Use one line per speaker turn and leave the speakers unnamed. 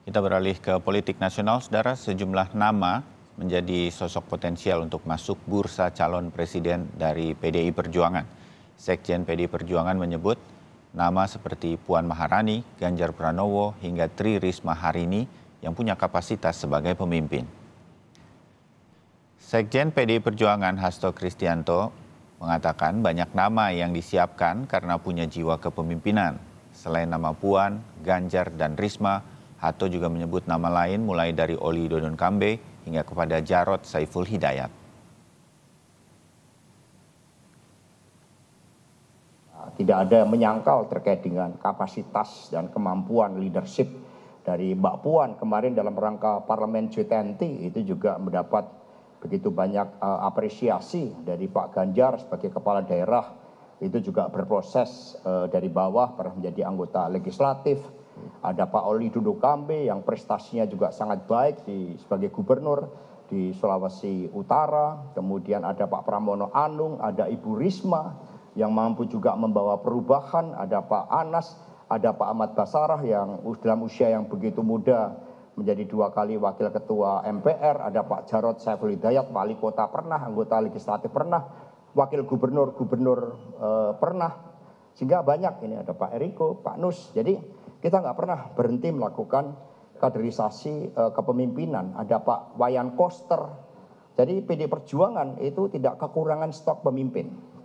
Kita beralih ke politik nasional, saudara. Sejumlah nama menjadi sosok potensial untuk masuk bursa calon presiden dari PDI Perjuangan. Sekjen PDI Perjuangan menyebut nama seperti Puan Maharani, Ganjar Pranowo, hingga Tri Risma Harini yang punya kapasitas sebagai pemimpin. Sekjen PDI Perjuangan Hasto Kristianto mengatakan banyak nama yang disiapkan karena punya jiwa kepemimpinan. Selain nama Puan, Ganjar, dan Risma, Hato juga menyebut nama lain mulai dari Oli Dodon Kambe hingga kepada Jarot Saiful Hidayat.
Nah, tidak ada yang menyangkal terkait dengan kapasitas dan kemampuan leadership dari Mbak Puan kemarin dalam rangka Parlemen G20 itu juga mendapat begitu banyak uh, apresiasi dari Pak Ganjar sebagai kepala daerah itu juga berproses uh, dari bawah pernah menjadi anggota legislatif ada Pak Oli Kambe yang prestasinya juga sangat baik di sebagai gubernur di Sulawesi Utara, kemudian ada Pak Pramono Anung, ada Ibu Risma yang mampu juga membawa perubahan, ada Pak Anas, ada Pak Ahmad Basarah yang dalam usia yang begitu muda menjadi dua kali wakil ketua MPR, ada Pak Jarod Saiful Hidayat, wali kota pernah, anggota legislatif pernah, wakil gubernur gubernur eh, pernah, sehingga banyak ini ada Pak Eriko, Pak Nus, jadi kita nggak pernah berhenti melakukan kaderisasi eh, kepemimpinan. Ada Pak Wayan Koster. Jadi PD Perjuangan itu tidak kekurangan stok pemimpin.